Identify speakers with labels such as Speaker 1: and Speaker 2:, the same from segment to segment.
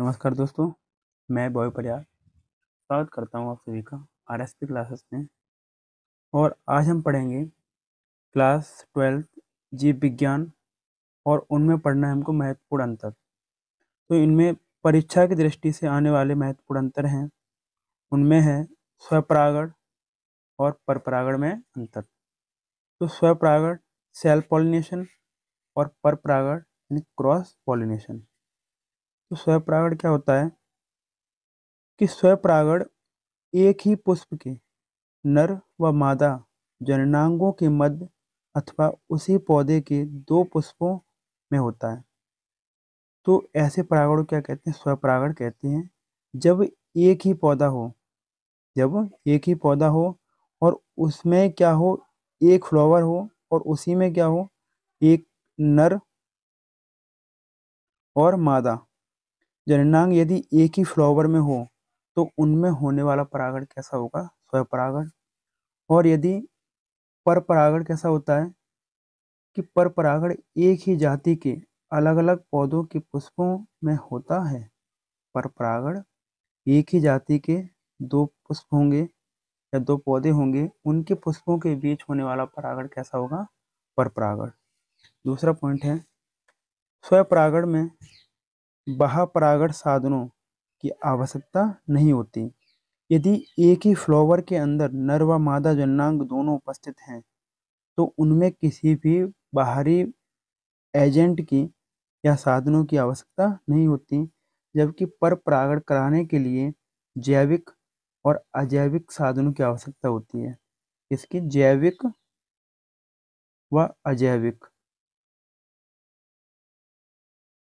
Speaker 1: नमस्कार दोस्तों मैं बॉय प्रयाग स्वागत करता हूँ आप सभी का आर एस पी क्लासेस में और आज हम पढ़ेंगे क्लास ट्वेल्थ जीव विज्ञान और उनमें पढ़ना है हमको महत्वपूर्ण अंतर तो इनमें परीक्षा की दृष्टि से आने वाले महत्वपूर्ण अंतर हैं उनमें है स्वपरागण और परपरागण में अंतर तो स्वपरागण सेल्फ पॉलिनेशन और परपरागण यानी क्रॉस पॉलिनेशन तो स्वयं परागण क्या होता है कि स्वयं परागण एक ही पुष्प के नर व मादा जननांगों के मध्य अथवा उसी पौधे के दो पुष्पों में होता है तो ऐसे परागण क्या कहते हैं स्व परागण कहते हैं जब एक ही पौधा हो जब एक ही पौधा हो और उसमें क्या हो एक फ्लावर हो और उसी में क्या हो एक नर और मादा जननांग यदि एक ही फ्लावर में हो तो उनमें होने वाला परागण कैसा होगा स्वयं परागण और यदि पर परागण कैसा होता है कि पर परागण एक ही जाति के अलग अलग पौधों के पुष्पों में होता है पर परागण एक ही जाति के दो पुष्प होंगे या दो पौधे होंगे उनके पुष्पों के बीच होने वाला परागण कैसा होगा पर परागण दूसरा पॉइंट है स्वयं परागण में वह परागण साधनों की आवश्यकता नहीं होती यदि एक ही फ्लावर के अंदर नर व मादा जननांग दोनों उपस्थित हैं तो उनमें किसी भी बाहरी एजेंट की या साधनों की आवश्यकता नहीं होती जबकि पर परागण कराने के लिए जैविक और अजैविक साधनों की आवश्यकता होती है इसकी जैविक व अजैविक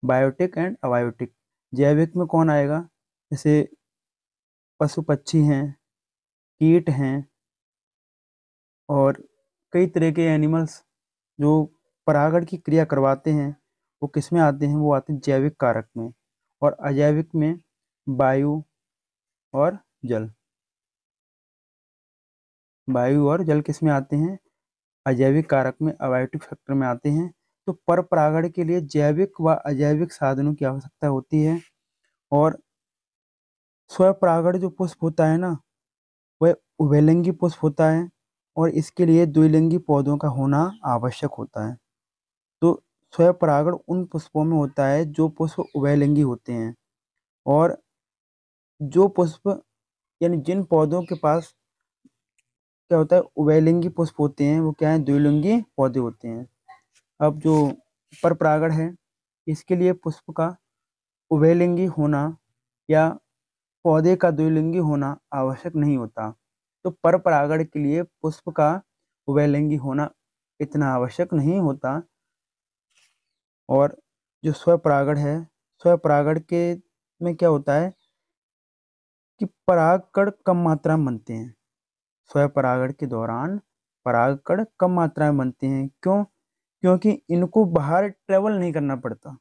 Speaker 1: बायोटिक एंड अबायोटिक जैविक में कौन आएगा जैसे पशु पक्षी हैं कीट हैं और कई तरह के एनिमल्स जो परागण की क्रिया करवाते हैं वो किस में आते हैं वो आते हैं जैविक कारक में और अजैविक में वायु और जल वायु और जल किस में आते हैं अजैविक कारक में अबायोटिक फैक्टर में आते हैं तो पर परागण के लिए जैविक व अजैविक साधनों की आवश्यकता होती है और स्वपरागण जो पुष्प होता है ना वह उभयलिंगी पुष्प होता है और इसके लिए द्विलिंगी पौधों का होना आवश्यक होता है तो स्वपरागण उन पुष्पों में होता है जो पुष्प उभयलिंगी होते हैं और जो पुष्प यानी जिन पौधों के पास क्या होता है उभयलिंगी पुष्प होते हैं वो क्या है द्विलिंगी पौधे होते हैं अब जो पर परागण है इसके लिए पुष्प का उभयलिंगी होना या पौधे का द्विलिंगी होना आवश्यक नहीं होता तो पर परागण के लिए पुष्प का उभयलिंगी होना इतना आवश्यक नहीं होता और जो परागण है परागण के में क्या होता है कि परागकण कम मात्रा में बनते हैं परागण के दौरान परागकण कम मात्रा में बनते हैं क्यों क्योंकि इनको बाहर ट्रेवल नहीं करना पड़ता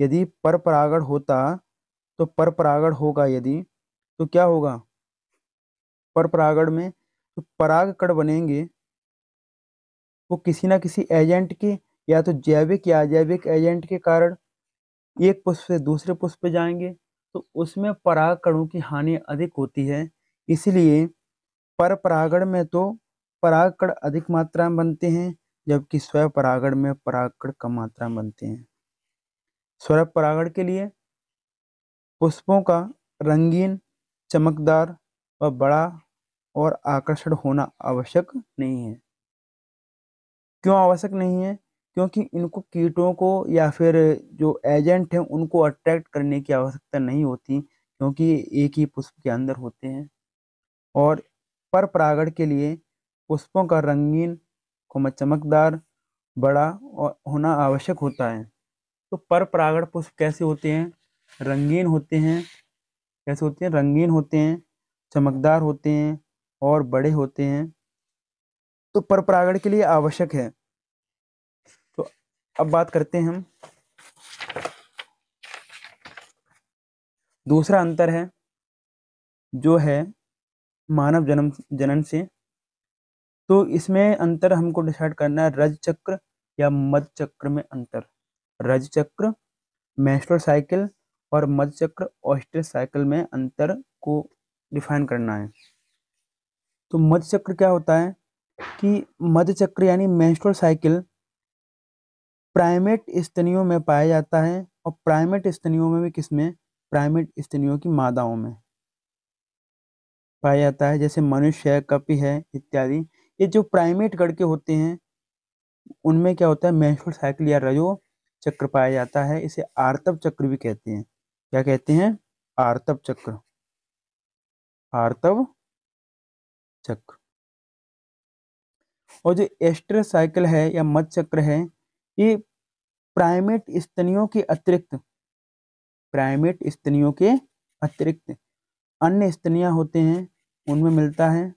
Speaker 1: यदि पर परागण होता तो पर परागण होगा यदि तो क्या होगा पर परागण में तो पराग कण बनेंगे वो किसी ना किसी एजेंट के या तो जैविक या अजैविक एजेंट के कारण एक पुष्प से दूसरे पुष्प पे जाएंगे तो उसमें पराग कणों की हानि अधिक होती है इसलिए पर परागण में तो पराग कण अधिक मात्रा में बनते हैं जबकि स्व परागण में परागण कम मात्रा बनते हैं स्वर परागण के लिए पुष्पों का रंगीन चमकदार व बड़ा और आकर्षण होना आवश्यक नहीं है क्यों आवश्यक नहीं है क्योंकि इनको कीटों को या फिर जो एजेंट हैं उनको अट्रैक्ट करने की आवश्यकता नहीं होती क्योंकि एक ही पुष्प के अंदर होते हैं और पर परागण के लिए पुष्पों का रंगीन को चमकदार बड़ा होना आवश्यक होता है तो पर परागण पुष्प कैसे होते हैं रंगीन होते हैं कैसे होते हैं रंगीन होते हैं चमकदार होते हैं और बड़े होते हैं तो पर परागण के लिए आवश्यक है तो अब बात करते हैं हम दूसरा अंतर है जो है मानव जन्म जनन से तो इसमें अंतर हमको डिसाइड करना है रज चक्र या मध चक्र में अंतर रज चक्र मेस्ट्रल साइकिल और मध चक्र ऑस्ट्रेल साइकिल में अंतर को डिफाइन करना है तो मध चक्र क्या होता है कि मध चक्र यानी मेस्ट्रल साइकिल प्राइमेट स्तनियों में पाया जाता है और प्राइमेट स्तनियों में भी किसमें प्राइमेट स्तनियों की मादाओं में पाया जाता है जैसे मनुष्य है कपि है इत्यादि ये जो प्राइमेट गढ़ के होते हैं उनमें क्या होता है मैशुल साइकिल या रजो चक्र पाया जाता है इसे आर्तव चक्र भी कहते हैं क्या कहते हैं आर्तव चक्र आर्तव चक्र और जो एस्ट्र साइकिल है या मध चक्र है ये प्राइमेट स्तनियों के अतिरिक्त प्राइमेट स्तनियों के अतिरिक्त अन्य स्तनिया होते हैं उनमें मिलता है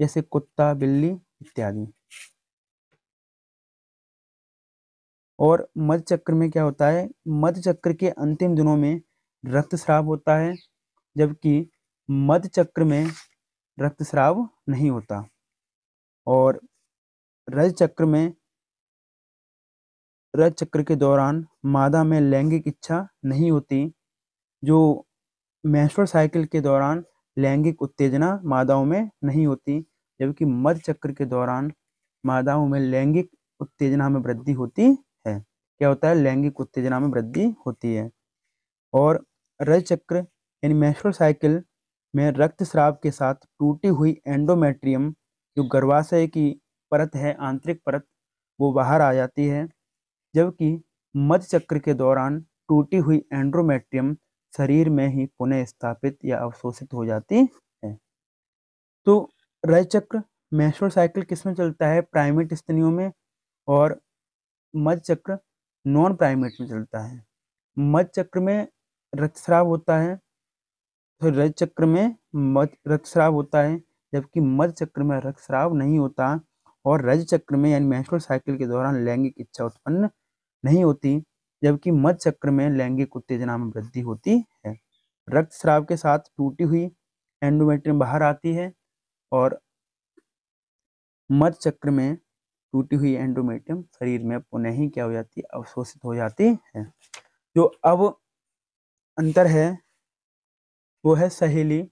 Speaker 1: जैसे कुत्ता बिल्ली इत्यादि और मध चक्र में क्या होता है मध चक्र के अंतिम दिनों में रक्त श्राव होता है जबकि मध चक्र में रक्त श्राव नहीं होता और रज चक्र में रज चक्र के दौरान मादा में लैंगिक इच्छा नहीं होती जो मैश्वर साइकिल के दौरान लैंगिक उत्तेजना मादाओं में नहीं होती जबकि मध्य चक्र के दौरान मादाओं में लैंगिक उत्तेजना में वृद्धि होती है क्या होता है लैंगिक उत्तेजना में वृद्धि होती है और रज चक्र यानी मेस्ट्रल साइकिल में रक्त श्राव के साथ टूटी हुई एंडोमेट्रियम जो गर्भाशय की परत है आंतरिक परत वो बाहर आ जाती है जबकि मध्य चक्र के दौरान टूटी हुई एंड्रोमेट्रियम शरीर में ही पुनः स्थापित या अवशोषित हो जाती है तो रजचक्र मैश्वर साइकिल किसमें चलता है प्राइमेट स्तनियों में और मध चक्र नॉन प्राइमेट में चलता है मध चक्र में रक्तस्राव होता है तो रज चक्र में मध रक्तस्राव होता है जबकि मध चक्र में रक्तस्राव नहीं होता और रज चक्र में यानी मैश्वर साइकिल के दौरान लैंगिक इच्छा उत्पन्न नहीं होती जबकि मध्य चक्र में लैंगिक उत्तेजना में वृद्धि होती है रक्त श्राव के साथ टूटी हुई एंडोमेट्रियम बाहर आती है और मध्य चक्र में टूटी हुई एंडोमेट्रियम शरीर में पुनः ही क्या हो जाती है अवशोषित हो जाती है जो अब अंतर है वो है सहेली